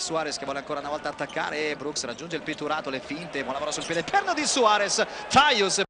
Suarez che vuole ancora una volta attaccare Brooks raggiunge il pitturato, le finte, buon lavoro sul piede perno di Suarez, Faius